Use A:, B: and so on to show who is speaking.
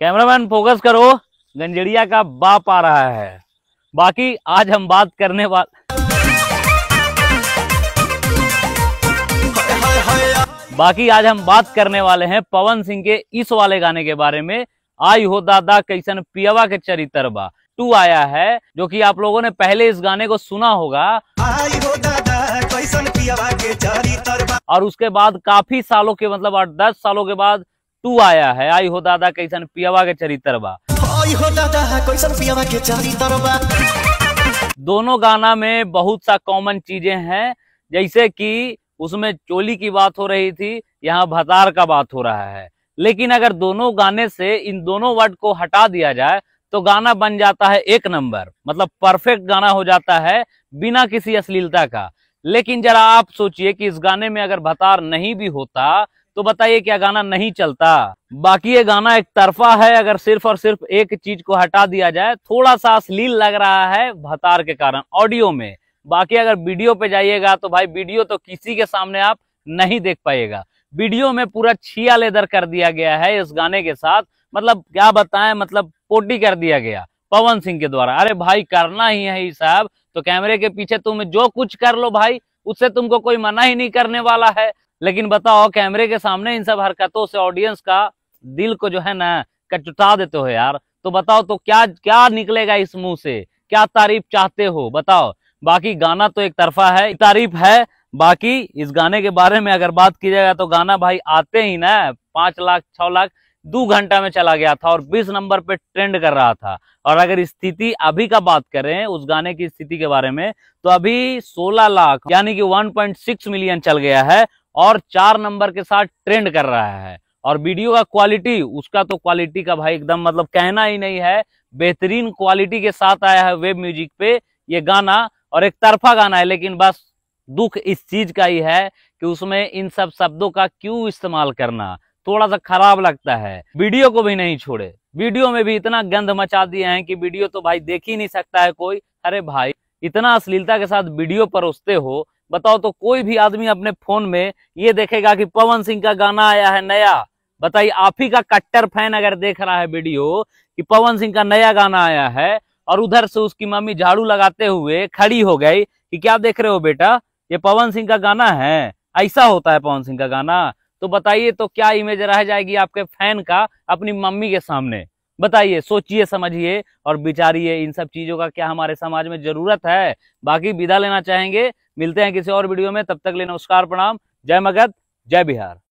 A: cameraman focus करो गंजड़िया का बाप आ रहा है बाकी आज हम बात करने वाले बाकी आज हम बात करने वाले हैं पवन सिंह के इस वाले गाने के बारे में आई हो दादा कैसन पियावा के चरित्र बा टू आया है जो कि आप लोगों ने पहले इस गाने को सुना होगा आई हो दादा कैसन पियावा के चरित्र और उसके बाद काफी सालों के मतलब आठ दस सालों के बाद तू आया है आई हो दादा कैसन पियावा के चरित्र बा दोनों गाना में बहुत सा कॉमन चीजें हैं जैसे कि उसमें चोली की बात हो रही थी यहाँ भतार का बात हो रहा है लेकिन अगर दोनों गाने से इन दोनों वर्ड को हटा दिया जाए तो गाना बन जाता है एक नंबर मतलब परफेक्ट गाना हो जाता है बिना किसी अश्लीलता का लेकिन जरा आप सोचिए कि इस गाने में अगर भतार नहीं भी होता तो बताइए क्या गाना नहीं चलता बाकी ये गाना एक तरफा है अगर सिर्फ और सिर्फ एक चीज को हटा दिया जाए थोड़ा सा अश्लील लग रहा है भतार के कारण ऑडियो में बाकी अगर वीडियो पे जाइएगा तो भाई वीडियो तो किसी के सामने आप नहीं देख पाएगा वीडियो में पूरा छिया लेदर कर दिया गया है इस गाने के साथ मतलब क्या बताए मतलब पोटी कर दिया गया पवन सिंह के द्वारा अरे भाई करना ही है साहब तो कैमरे के पीछे तुम जो कुछ कर लो भाई उससे तुमको कोई मना ही नहीं करने वाला है लेकिन बताओ कैमरे के सामने इन सब हरकतों से ऑडियंस का दिल को जो है ना कचुटा देते हो यार तो बताओ तो क्या क्या निकलेगा इस मुंह से क्या तारीफ चाहते हो बताओ बाकी गाना तो एक तरफा है तारीफ है बाकी इस गाने के बारे में अगर बात की जाएगा तो गाना भाई आते ही ना पांच लाख छह लाख दो घंटा में चला गया था और बीस नंबर पे ट्रेंड कर रहा था और अगर स्थिति अभी का बात करें उस गाने की स्थिति के बारे में तो अभी 16 लाख यानी कि 1.6 मिलियन चल गया है और चार नंबर के साथ ट्रेंड कर रहा है और वीडियो का क्वालिटी उसका तो क्वालिटी का भाई एकदम मतलब कहना ही नहीं है बेहतरीन क्वालिटी के साथ आया है वेब म्यूजिक पे ये गाना और एक तरफा गाना है लेकिन बस दुख इस चीज का ही है कि उसमें इन सब शब्दों का क्यों इस्तेमाल करना थोड़ा सा खराब लगता है वीडियो को भी नहीं छोड़े वीडियो में भी इतना गंध मचा दिए हैं कि वीडियो तो भाई देख ही नहीं सकता है कोई अरे भाई इतना अश्लीलता के साथ वीडियो परोसते हो बताओ तो कोई भी आदमी अपने फोन में ये देखेगा कि पवन सिंह का गाना आया है नया बताइए आप ही का कट्टर फैन अगर देख रहा है वीडियो कि पवन सिंह का नया गाना आया है और उधर से उसकी मम्मी झाड़ू लगाते हुए खड़ी हो गई कि क्या देख रहे हो बेटा ये पवन सिंह का गाना है ऐसा होता है पवन सिंह का गाना तो बताइए तो क्या इमेज रह जाएगी आपके फैन का अपनी मम्मी के सामने बताइए सोचिए समझिए और विचारिए इन सब चीजों का क्या हमारे समाज में जरूरत है बाकी विदा लेना चाहेंगे मिलते हैं किसी और वीडियो में तब तक ले नमस्कार प्रणाम जय मगध जय बिहार